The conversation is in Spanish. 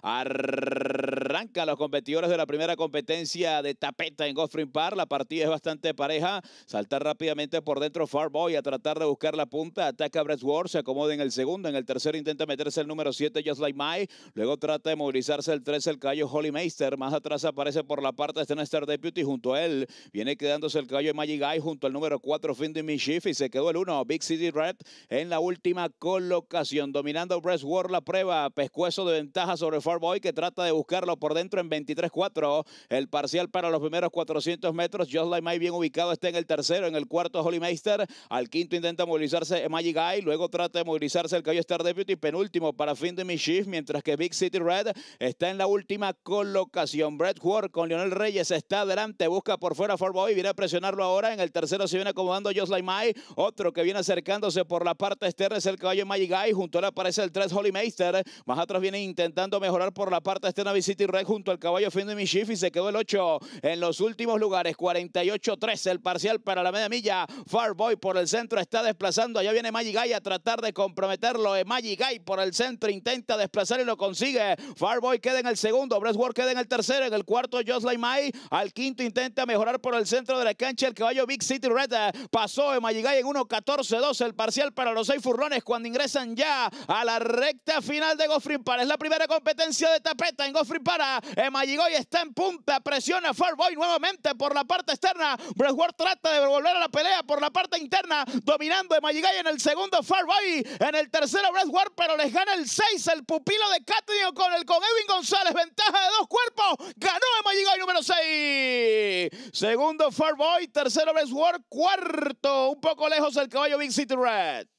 arranca los competidores de la primera competencia de tapeta en Godfrey Par. La partida es bastante pareja. Saltar rápidamente por dentro Farboy a tratar de buscar la punta. Ataca Brett Ward, se acomoda en el segundo. En el tercero intenta meterse el número 7, Just Like My. Luego trata de movilizarse el 3, el callo Holly Meister. Más atrás aparece por la parte de este Stenester Deputy junto a él. Viene quedándose el callo de Magic Guy junto al número 4, Finding de Mischief Y se quedó el 1, Big City Red, en la última colocación. Dominando Brett Ward la prueba. Pescuezo de ventaja sobre Far que trata de buscarlo por dentro en 23-4. El parcial para los primeros 400 metros. Just bien ubicado está en el tercero. En el cuarto Holly Al quinto intenta movilizarse Magic Luego trata de movilizarse el caballo Star Deputy. Penúltimo para Fin de Shift. Mientras que Big City Red está en la última colocación. Brett Ward con Lionel Reyes está adelante. Busca por fuera Far Viene a presionarlo ahora. En el tercero se viene acomodando Just May. Otro que viene acercándose por la parte externa es el caballo Magic Junto a él aparece el 3 Holly Meister. Más atrás viene intentando mejorar por la parte este Navi City Red junto al caballo Fin de y se quedó el 8 en los últimos lugares. 48-13 el parcial para la media milla. Farboy por el centro está desplazando. Allá viene Magigay a tratar de comprometerlo. Eh, Magigay por el centro intenta desplazar y lo consigue. Farboy queda en el segundo. Bresworth queda en el tercero. En el cuarto, Josley May. Al quinto intenta mejorar por el centro de la cancha el caballo Big City Red. Eh, pasó eh, Magigay en 1-14-12 el parcial para los seis furrones cuando ingresan ya a la recta final de para es La primera competencia de tapeta en Goffrey para Emajigoy está en punta, presiona Farboy nuevamente por la parte externa, Ward trata de volver a la pelea por la parte interna, dominando de en el segundo Farboy, en el tercero Ward, pero les gana el 6, el pupilo de Catrio con el con Edwin González, ventaja de dos cuerpos, ganó Emajigoy número 6, segundo Farboy, tercero Bresward, cuarto, un poco lejos el caballo Big City Red.